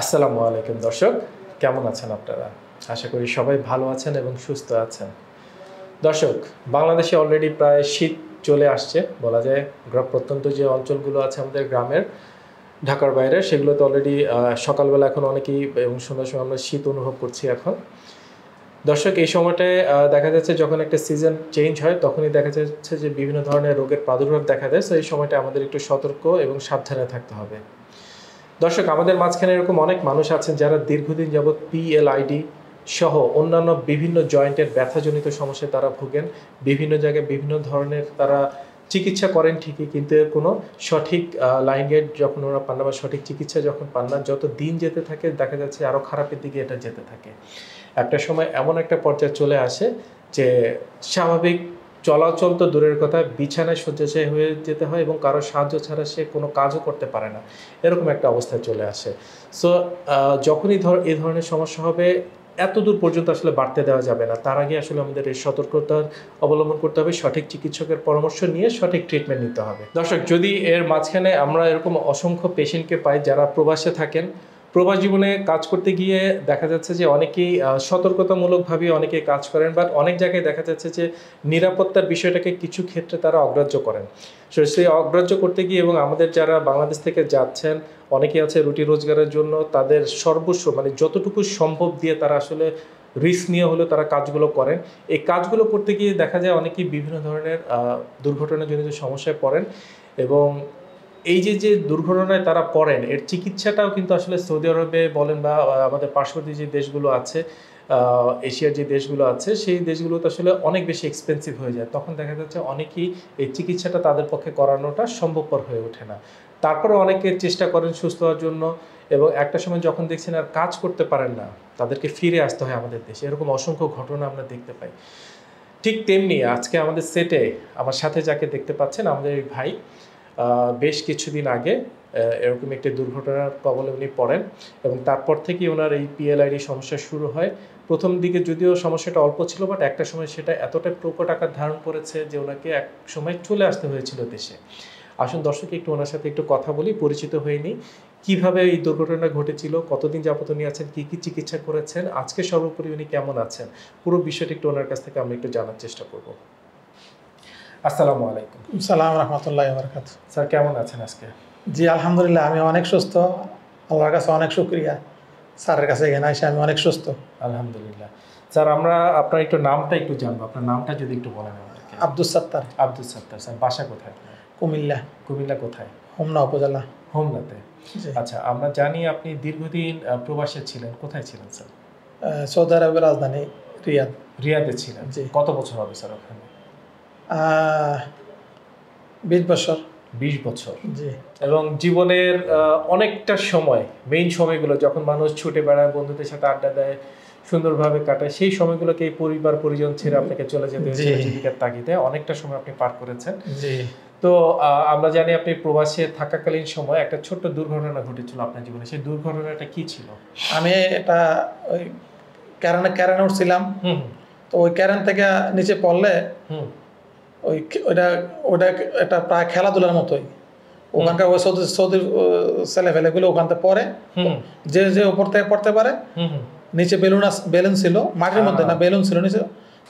আসসালামু আলাইকুম দর্শক কেমন আছেন আপনারা আশা করি সবাই ভালো আছেন এবং সুস্থ আছেন দর্শক বাংলাদেশে অলরেডি প্রায় শীত চলে আসছে বলা যায় গ্রাম প্রত্যন্ত যে অঞ্চলগুলো আছে আমাদের গ্রামের ঢাকার বাইরে সেগুলোতে অলরেডি সকালবেলা এখন অনেকেই এবং সন্ধ্যার সময় আমরা শীত অনুভব করছি এখন দর্শক এই সময়টায় দেখা যাচ্ছে যখন একটা সিজন চেঞ্জ হয় তখনই দেখা যাচ্ছে যে বিভিন্ন ধরনের রোগের প্রাদুর্ভাব দেখা দেয় সো এই সময়টা আমাদের একটু সতর্ক এবং সাবধানে থাকতে হবে দর্শক আমাদের মাঝখানে এরকম অনেক মানুষ আছেন যারা দীর্ঘদিন যাবৎ পিএলআইডি সহ অন্যান্য বিভিন্ন জয়েন্টের ব্যথাজনিত সমস্যায় তারা ভোগেন বিভিন্ন জায়গায় বিভিন্ন ধরনের তারা চিকিৎসা করেন ঠিকই কিন্তু এর কোনো সঠিক লাইন যখন ওরা পান না বা সঠিক চিকিৎসা যখন পান না যত দিন যেতে থাকে দেখা যাচ্ছে আরও খারাপের দিকে এটা যেতে থাকে একটা সময় এমন একটা পর্যায়ে চলে আসে যে স্বাভাবিক চলাচল তো দূরের কথা বিছানায় শয্যাশায়ী হয়ে যেতে হয় এবং কারো সাহায্য ছাড়া সে কোনো কাজও করতে পারে না এরকম একটা অবস্থায় চলে আসে সো যখনই ধর এই ধরনের সমস্যা হবে এত দূর পর্যন্ত আসলে বাড়তে দেওয়া যাবে না তার আগে আসলে আমাদের এই সতর্কতা অবলম্বন করতে হবে সঠিক চিকিৎসকের পরামর্শ নিয়ে সঠিক ট্রিটমেন্ট নিতে হবে দর্শক যদি এর মাঝখানে আমরা এরকম অসংখ্য পেশেন্টকে পাই যারা প্রবাসে থাকেন প্রবাস জীবনে কাজ করতে গিয়ে দেখা যাচ্ছে যে অনেকেই সতর্কতামূলকভাবে অনেকে কাজ করেন বাট অনেক জায়গায় দেখা যাচ্ছে যে নিরাপত্তার বিষয়টাকে কিছু ক্ষেত্রে তারা অগ্রাহ্য করেন সেই অগ্রাহ্য করতে গিয়ে এবং আমাদের যারা বাংলাদেশ থেকে যাচ্ছেন অনেকে আছে রুটি রোজগারের জন্য তাদের সর্বস্ব মানে যতটুকু সম্ভব দিয়ে তারা আসলে রিস্ক নিয়ে হলেও তারা কাজগুলো করেন এই কাজগুলো করতে গিয়ে দেখা যায় অনেকেই বিভিন্ন ধরনের দুর্ঘটনাজনিত সমস্যায় পড়েন এবং এই যে যে দুর্ঘটনায় তারা পড়েন এর চিকিৎসাটাও কিন্তু আসলে সৌদি আরবে বলেন বা আমাদের পার্শ্ববর্তী যে দেশগুলো আছে এশিয়ার যে দেশগুলো আছে সেই দেশগুলোতে আসলে অনেক বেশি এক্সপেন্সিভ হয়ে যায় তখন দেখা যাচ্ছে অনেকেই এই চিকিৎসাটা তাদের পক্ষে করানোটা সম্ভবপর হয়ে ওঠে না তারপরে অনেকে চেষ্টা করেন সুস্থ হওয়ার জন্য এবং একটা সময় যখন দেখছেন আর কাজ করতে পারেন না তাদেরকে ফিরে আসতে হয় আমাদের দেশে এরকম অসংখ্য ঘটনা আমরা দেখতে পাই ঠিক তেমনি আজকে আমাদের সেটে আমার সাথে যাকে দেখতে পাচ্ছেন আমাদের এই ভাই বেশ কিছুদিন আগে এরকম একটি দুর্ঘটনার কবলে উনি পড়েন এবং তারপর থেকেই ওনার এই পিএলআইডি সমস্যা শুরু হয় প্রথম দিকে যদিও সমস্যাটা অল্প ছিল বাট একটা সময় সেটা এতটাই প্রকট আকার ধারণ করেছে যে ওনাকে এক সময় চলে আসতে হয়েছিল দেশে আসুন দর্শক একটু ওনার সাথে একটু কথা বলি পরিচিত হয়ে কিভাবে কীভাবে এই দুর্ঘটনা ঘটেছিল কতদিন যাবত উনি আছেন কী কী চিকিৎসা করেছেন আজকে সর্বোপরি উনি কেমন আছেন পুরো বিষয়টি একটু ওনার কাছ থেকে আমি একটু জানার চেষ্টা করবো আসসালামু আলাইকুম সালাম রহমতুল্লাহ বরকাত স্যার কেমন আছেন আজকে জি আলহামদুলিল্লাহ আমি অনেক সুস্থ আল্লাহর কাছে অনেক সুক্রিয়া স্যারের কাছে এখানে আসে আমি অনেক সুস্থ আলহামদুলিল্লাহ স্যার আমরা আপনার একটু নামটা একটু জানবো আপনার নামটা যদি একটু বলেন আব্দুল সাত্তার আব্দুল সত্তার স্যার বাসা কোথায় কুমিল্লা কুমিল্লা কোথায় হোমনা উপজেলা হোমনাতে আচ্ছা আমরা জানি আপনি দীর্ঘদিন প্রবাসে ছিলেন কোথায় ছিলেন স্যার সৌদি আরবের রাজধানী রিয়াদ রিয়াদে ছিলেন কত বছর হবে স্যার ওখানে বিশ বছর বিশ বছর জি এবং জীবনের অনেকটা সময় মেইন সময়গুলো যখন মানুষ ছুটে বেড়ায় বন্ধুদের সাথে আড্ডা দেয় সুন্দরভাবে কাটায় সেই সময়গুলোকে এই পরিবার পরিজন ছেড়ে আপনাকে চলে যেতে হয়েছে জীবিকার তাগিদে অনেকটা সময় আপনি পার করেছেন জি তো আমরা জানি আপনি প্রবাসে থাকাকালীন সময় একটা ছোট্ট দুর্ঘটনা ঘটেছিল আপনার জীবনে সেই দুর্ঘটনাটা কি ছিল আমি এটা ওই কেরানে ক্যারেনে উঠছিলাম তো ওই ক্যারেন থেকে নিচে পড়লে ওই ওটা ওটা একটা প্রায় খেলাধুলার মতোই ওখানকার ওই সৌদি সৌদির ছেলে ফেলেগুলো ওখান থেকে পড়ে যে যে ওপর থেকে পড়তে পারে নিচে বেলুন বেলুন ছিল মাটির মধ্যে না বেলুন ছিল নিচে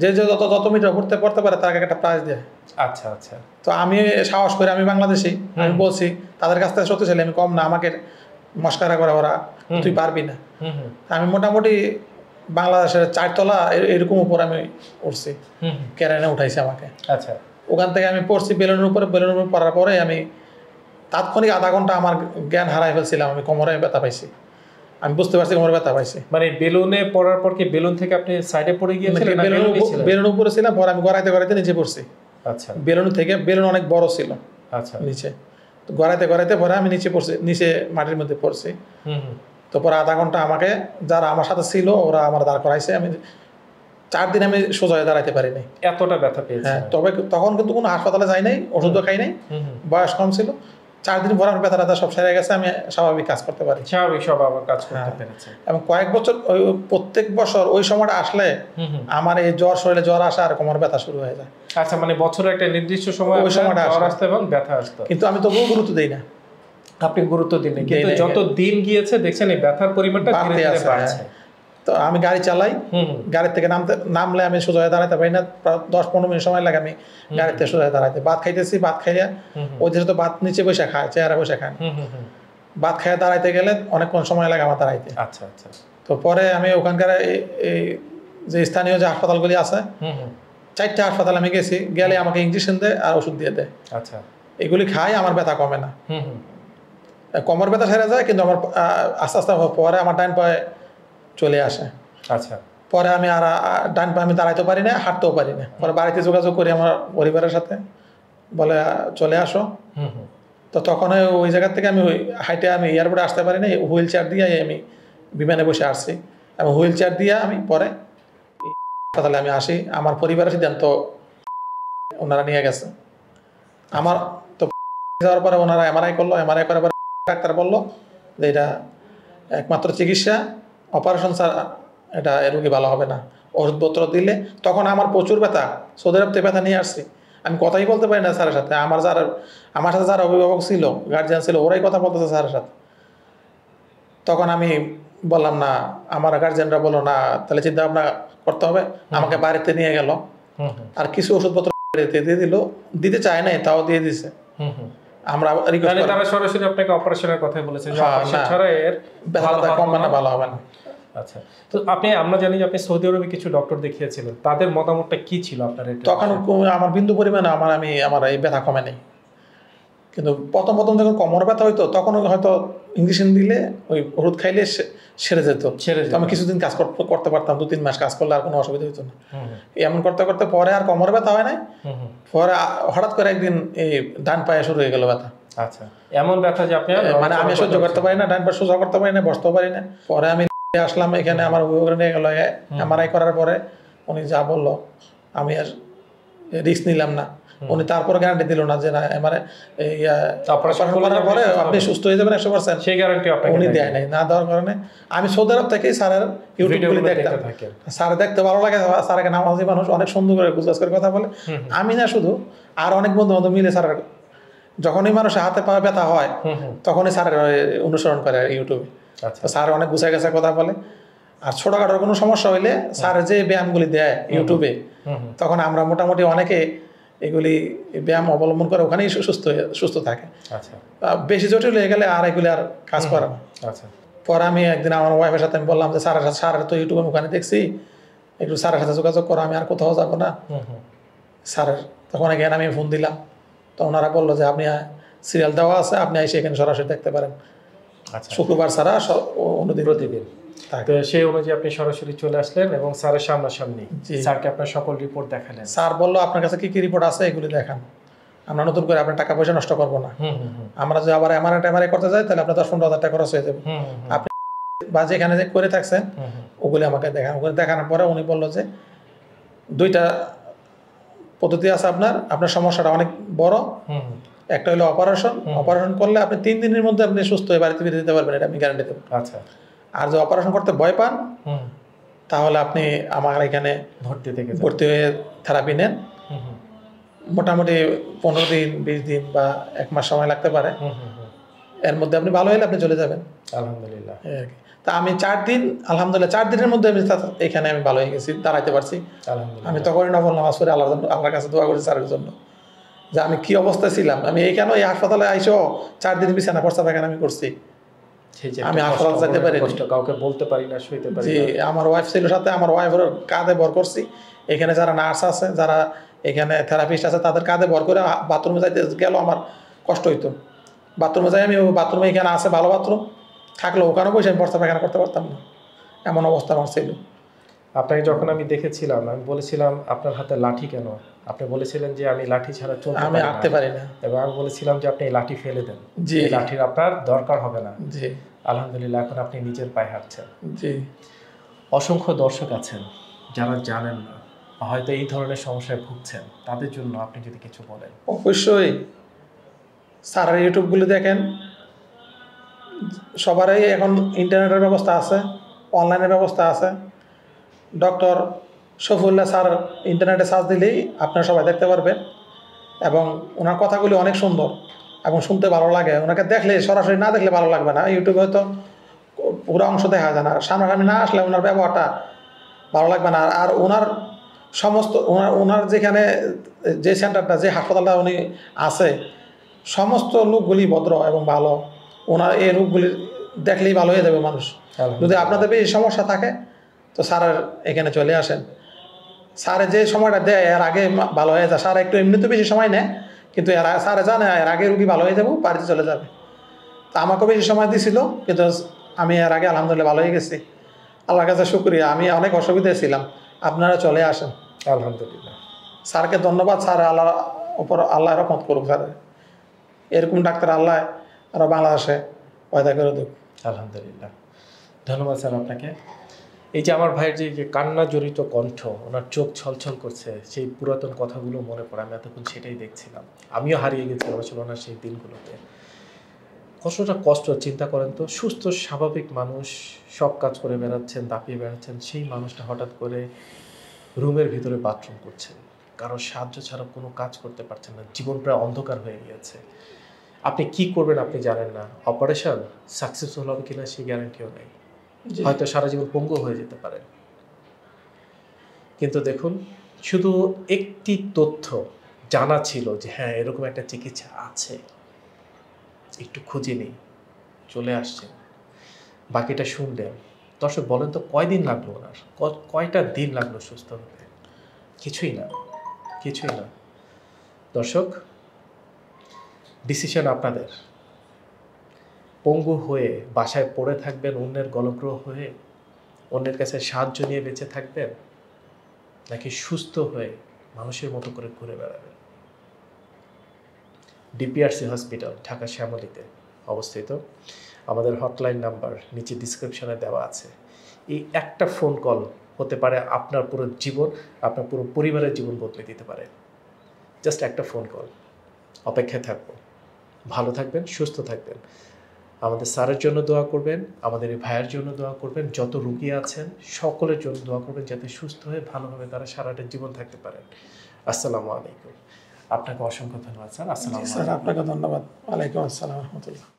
যে যে যত যত মিটার উপর থেকে পড়তে পারে তাকে একটা প্রাইজ দেয় আচ্ছা আচ্ছা তো আমি সাহস করে আমি বাংলাদেশি আমি বলছি তাদের কাছ থেকে শক্তিশালী আমি কম না আমাকে মস্কারা করে ওরা তুই পারবি না আমি মোটামুটি বাংলাদেশের চারতলা এরকম উপর আমি উঠছি কেরানে উঠাইছে আমাকে আচ্ছা ওখান থেকে আমি পড়ছি বেলুনের উপরে বেলুন উপরে পড়ার পরে আমি তাৎক্ষণিক আধা ঘন্টা আমার জ্ঞান হারাই ফেলছিলাম আমি কোমরে ব্যথা পাইছি আমি বুঝতে পারছি কোমরে ব্যথা পাইছি মানে বেলুনে পড়ার পর কি বেলুন থেকে আপনি সাইডে পড়ে গিয়েছিলেন মানে বেলুন উপরে ছিলাম পরে আমি গড়াইতে গড়াইতে নিচে পড়ছি আচ্ছা বেলুন থেকে বেলুন অনেক বড় ছিল আচ্ছা নিচে গড়াইতে গড়াইতে পরে আমি নিচে পড়ছি নিচে মাটির মধ্যে পড়ছি তো পরে আধা ঘন্টা আমাকে যারা আমার সাথে ছিল ওরা আমার দাঁড় করাইছে আমি চার দিন আমি সোজা হয়ে দাঁড়াইতে পারিনি এতটা ব্যথা পেয়েছি হ্যাঁ তবে তখন কিন্তু কোনো হাসপাতালে যাই নাই ওষুধও খাই নাই বয়স কম ছিল চার দিন পর আমার ব্যথা ব্যথা সব সেরে গেছে আমি স্বাভাবিক কাজ করতে পারি স্বাভাবিক আমার কাজ করতে হ্যাঁ। পেরেছি এবং কয়েক বছর ওই প্রত্যেক বছর ওই সময়টা আসলে আমার এই জ্বর শরীরে জ্বর আসা আর কোমর ব্যথা শুরু হয়ে যায় আচ্ছা মানে বছরের একটা নির্দিষ্ট সময় ওই সময়টা জ্বর আসতে এবং ব্যথা আসতো কিন্তু আমি তবুও গুরুত্ব দিই না আপনি গুরুত্ব দিন কিন্তু যত দিন গিয়েছে দেখছেন এই ব্যথার পরিমাণটা ধীরে ধীরে হ্যাঁ। বাড়ছে তো আমি গাড়ি চালাই গাড়ির থেকে নামতে নামলে আমি সোজা হয়ে দাঁড়াতে পারি না দশ পনেরো মিনিট সময় লাগে আমি গাড়িতে সোজা হয়ে দাঁড়াতে ভাত খাইতেছি ভাত খাইয়া ওদের তো ভাত নিচে বসে খায় চেয়ারে বসে খায় ভাত খাইয়া দাঁড়াইতে গেলে অনেকক্ষণ সময় লাগে আমার দাঁড়াইতে আচ্ছা আচ্ছা তো পরে আমি ওখানকার এই যে স্থানীয় যে হাসপাতালগুলি আছে চারটে হাসপাতাল আমি গেছি গেলে আমাকে ইঞ্জেকশন দেয় আর ওষুধ দিয়ে দেয় আচ্ছা এগুলি খাই আমার ব্যথা কমে না কমর ব্যথা সেরে যায় কিন্তু আমার আস্তে আস্তে পরে আমার ডান পায়ে চলে আসে আচ্ছা পরে আমি আর ডান পায়ে আমি দাঁড়াইতে পারি না হাঁটতেও পারি না পরে বাড়িতে যোগাযোগ করি আমার পরিবারের সাথে বলে চলে আসো তো তখন ওই জায়গার থেকে আমি হাইটে আমি এয়ারপোর্টে আসতে পারি না হুইল চেয়ার দিয়ে আমি বিমানে বসে আসছি এবং হুইল চেয়ার দিয়ে আমি পরে হাসপাতালে আমি আসি আমার পরিবারের সিদ্ধান্ত ওনারা নিয়ে গেছে আমার তো যাওয়ার পরে ওনারা এমআরআই করলো এমআরআই করার পরে ডাক্তার বললো যে এটা একমাত্র চিকিৎসা অপারেশন ছাড়া এটা রোগী ভালো হবে না ওষুধপত্র দিলে তখন আমার প্রচুর ব্যথা সৌদি আরবতে ব্যথা নিয়ে আসছি আমি কথাই বলতে পারি না স্যারের সাথে আমার যারা আমার সাথে যারা অভিভাবক ছিল গার্জিয়ান ছিল ওরাই কথা বলতেছে স্যারের সাথে তখন আমি বললাম না আমার গার্জিয়ানরা বললো না তাহলে চিন্তা ভাবনা করতে হবে আমাকে বাড়িতে নিয়ে গেল আর কিছু ওষুধপত্র দিয়ে দিল দিতে চায় নাই তাও দিয়ে দিছে আমরা মানে তারা সরাসরি আপনাকে অপারেশনের হ্যাঁ, না ভালো হবে না আচ্ছা তো আপনি আমরা জানি যে আপনি সৌদি কিছু ডক্টর দেখিয়েছিলেন তাদের মতামতটা ছিল আপনার তখন আমার বিন্দু পরিমাণে আমার আমি আমার এই ব্যথা কমে নেই কিন্তু প্রথম প্রথম যখন কোমর ব্যথা হইতো তখন হয়তো ইঞ্জেকশন দিলে ওই ওষুধ খাইলে সেরে যেত আমি কিছুদিন কাজ করতে পারতাম দু তিন মাস কাজ করলে আর কোনো অসুবিধা হইতো না এমন করতে করতে পরে আর কমর ব্যথা হয় নাই পরে হঠাৎ করে একদিন এই ডান পায়ে শুরু হয়ে গেল ব্যথা আচ্ছা এমন ব্যথা যে আপনি মানে আমি সহ্য করতে পারি না ডান পায়ে সোজা করতে পারি না বসতে পারি না পরে আমি আসলাম এখানে আমার অভিভাবকরা নিয়ে গেল এমআরআই করার পরে উনি যা বললো আমি আর রিস্ক নিলাম না উনি তারপর গ্যারান্টি দিল না যে না মানে অপারেশন করার পরে আপনি সুস্থ হয়ে যাবেন একশো পার্সেন্ট সেই গ্যারান্টি উনি দেয় নাই না দেওয়ার কারণে আমি সৌদি আরব থেকেই স্যারের ইউটিউবগুলি দেখতাম স্যার দেখতে ভালো লাগে স্যারকে নামাজি মানুষ অনেক সুন্দর করে গুজরাজ করে কথা বলে আমি না শুধু আর অনেক বন্ধু বান্ধব মিলে স্যারের যখনই মানুষের হাতে পা ব্যথা হয় তখনই স্যারের অনুসরণ করে ইউটিউবে আচ্ছা। স্যার অনেক গুছায় গেছে কথা বলে আর ছোটখাটোর কোনো সমস্যা হইলে স্যার যে ব্যায়ামগুলি দেয় ইউটিউবে তখন আমরা মোটামুটি অনেকে এগুলি ব্যায়াম অবলম্বন করে ওখানেই সুস্থ সুস্থ থাকে আচ্ছা। বেশি জটিল হয়ে গেলে আর এগুলি আর কাজ করে না আচ্ছা। পরে আমি একদিন আমার ওয়াইফের সাথে আমি বললাম যে সাথে সারের তো ইউটিউবে ওখানে দেখছি একটু সারের সাথে যোগাযোগ করো আমি আর কোথাও যাবো না স্যারের তখন এখানে আমি ফোন দিলাম তো ওনারা বললো যে আপনি সিরিয়াল দেওয়া আছে আপনি এসে এখানে সরাসরি দেখতে পারেন আচ্ছা। শুক্রবার সারা অনুদিন প্রতিদিন তো সেই অনুযায়ী আপনি সরাসরি চলে আসলেন এবং স্যারের সামনাসামনি স্যারকে আপনার সকল রিপোর্ট দেখালেন স্যার বললো আপনার কাছে কি কি রিপোর্ট আছে এগুলি দেখান আমরা নতুন করে আপনার টাকা পয়সা নষ্ট করবো না আমরা যদি আবার এমআরআই টেমারআই করতে যাই তাহলে আপনার দশ পনেরো হাজার টাকা খরচ হয়ে যাবে আপনি বা যেখানে করে থাকছেন ওগুলি আমাকে দেখান ওগুলি দেখানোর পরে উনি বললো যে দুইটা পদ্ধতি আছে আপনার আপনার সমস্যাটা অনেক বড় একটা হলো অপারেশন অপারেশন করলে আপনি তিন দিনের মধ্যে আপনি সুস্থ হয়ে বাড়িতে ফিরে দিতে পারবেন এটা আমি গ্যারান্টি দেবো আচ্ছা আর যদি অপারেশন করতে ভয় পান তাহলে আপনি আমার এখানে ভর্তি থেকে ভর্তি হয়ে থেরাপি নেন মোটামুটি পনেরো দিন বিশ দিন বা এক মাস সময় লাগতে পারে এর মধ্যে আপনি ভালো হইলে আপনি চলে যাবেন আলহামদুলিল্লাহ হ্যাঁ, তা আমি চার দিন আলহামদুলিল্লাহ চার দিনের মধ্যে আমি এখানে আমি ভালো হয়ে গেছি দাঁড়াইতে পারছি আমি তখনই নবল নামাজ করে আল্লাহ আল্লাহর কাছে দোয়া করছি স্যারের জন্য যে আমি কি অবস্থায় ছিলাম আমি এইখানে এই হাসপাতালে আইসো চার দিন বিছানা পড়সা থাকেন আমি করছি আমি হাসপাতাল যেতে পারি কাউকে বলতে পারি না শুইতে পারি আমার ওয়াইফ ছিল সাথে আমার ওয়াইফের কাঁধে ভর করছি এখানে যারা নার্স আছে যারা এখানে থেরাপিস্ট আছে তাদের কাঁধে ভর করে বাথরুমে যাইতে গেল আমার কষ্ট হইতো বাথরুমে যাই আমি বাথরুমে এখানে আছে ভালো বাথরুম থাকলে ওখানে বসে আমি বর্ষা পায়খানা করতে পারতাম না এমন অবস্থা আমার ছিল আপনাকে যখন আমি দেখেছিলাম আমি বলেছিলাম আপনার হাতে লাঠি কেন আপনি বলেছিলেন যে আমি লাঠি ছাড়া চলতে আমি আঁকতে পারি না এবং আমি বলেছিলাম যে আপনি এই লাঠি ফেলে দেন জি লাঠির আপনার দরকার হবে না জি আলহামদুলিল্লাহ এখন আপনি নিজের পায়ে হাঁটছেন জি অসংখ্য দর্শক আছেন যারা জানেন না হয়তো এই ধরনের সমস্যায় ভুগছেন তাদের জন্য আপনি যদি কিছু বলেন অবশ্যই সারা ইউটিউবগুলো দেখেন সবারই এখন ইন্টারনেটের ব্যবস্থা আছে অনলাইনের ব্যবস্থা আছে ডক্টর শফুল্লাহ স্যার ইন্টারনেটে সার্চ দিলেই আপনারা সবাই দেখতে পারবেন এবং ওনার কথাগুলি অনেক সুন্দর এবং শুনতে ভালো লাগে ওনাকে দেখলে সরাসরি না দেখলে ভালো লাগবে না ইউটিউবে হয়তো পুরো অংশ দেখা যায় না সামনাসামনি না আসলে ওনার ব্যবহারটা ভালো লাগবে না আর ওনার সমস্ত ওনার ওনার যেখানে যে সেন্টারটা যে হাসপাতালটা উনি আছে সমস্ত লোকগুলি ভদ্র এবং ভালো ওনার এই রোগগুলি দেখলেই ভালো হয়ে যাবে মানুষ যদি আপনাদের এই সমস্যা থাকে তো স্যার এখানে চলে আসেন স্যারে যে সময়টা দেয় এর আগে ভালো হয়ে যায় স্যার একটু এমনি তো বেশি সময় নেয় কিন্তু এর স্যারে জানে এর আগে রুগী ভালো হয়ে যাবো বাড়িতে চলে যাবে তো আমাকেও বেশি সময় দিছিল কিন্তু আমি এর আগে আলহামদুলিল্লাহ ভালো হয়ে গেছি আল্লাহর কাছে শুক্রিয়া আমি অনেক অসুবিধায় ছিলাম আপনারা চলে আসেন আলহামদুলিল্লাহ স্যারকে ধন্যবাদ স্যার আল্লাহ ওপর আল্লাহ রকমত করুক স্যার এরকম ডাক্তার আল্লাহ আরও বাংলাদেশে পয়দা করে দেব আলহামদুলিল্লাহ ধন্যবাদ স্যার আপনাকে এই যে আমার ভাইয়ের যে কান্না জড়িত কণ্ঠ ওনার চোখ ছলছল করছে সেই পুরাতন কথাগুলো মনে পড়ে আমি এতক্ষণ সেটাই দেখছিলাম আমিও হারিয়ে গেছি আসলে ওনার সেই দিনগুলোতে কষ্টটা কষ্ট চিন্তা করেন তো সুস্থ স্বাভাবিক মানুষ সব কাজ করে বেড়াচ্ছেন দাপিয়ে বেড়াচ্ছেন সেই মানুষটা হঠাৎ করে রুমের ভিতরে বাথরুম করছেন কারোর সাহায্য ছাড়া কোনো কাজ করতে পারছেন না জীবন প্রায় অন্ধকার হয়ে গিয়েছে আপনি কি করবেন আপনি জানেন না অপারেশন সাকসেসফুল হবে কিনা সেই গ্যারান্টিও নেই হয়তো সারা জীবন পঙ্গু হয়ে যেতে পারে কিন্তু দেখুন শুধু একটি তথ্য জানা ছিল যে হ্যাঁ এরকম একটা চিকিৎসা আছে একটু খুঁজে নিই চলে আসছেন বাকিটা শুনলেন দর্শক বলেন তো কয়দিন লাগলো ওনার কয়টা দিন লাগলো সুস্থ হতে কিছুই না কিছুই না দর্শক ডিসিশন আপনাদের পঙ্গু হয়ে বাসায় পড়ে থাকবেন অন্যের গলগ্রহ হয়ে অন্যের কাছে সাহায্য নিয়ে বেঁচে থাকবেন নাকি সুস্থ হয়ে মানুষের মতো করে ঘুরে বেড়াবেন ডিপিআরসি হসপিটাল ঢাকা শ্যামলীতে অবস্থিত আমাদের হটলাইন নাম্বার নিচে ডিসক্রিপশনে দেওয়া আছে এই একটা ফোন কল হতে পারে আপনার পুরো জীবন আপনার পুরো পরিবারের জীবন বদলে দিতে পারে জাস্ট একটা ফোন কল অপেক্ষায় থাকবো ভালো থাকবেন সুস্থ থাকবেন আমাদের স্যারের জন্য দোয়া করবেন আমাদের এই ভাইয়ের জন্য দোয়া করবেন যত রুগী আছেন সকলের জন্য দোয়া করবেন যাতে সুস্থ হয়ে ভালোভাবে তারা সারাটা জীবন থাকতে পারেন আসসালামু আলাইকুম আপনাকে অসংখ্য ধন্যবাদ স্যার আসসালাম স্যার আপনাকে ধন্যবাদ আলাইকুম আসসালাম রহমতুল্লাহ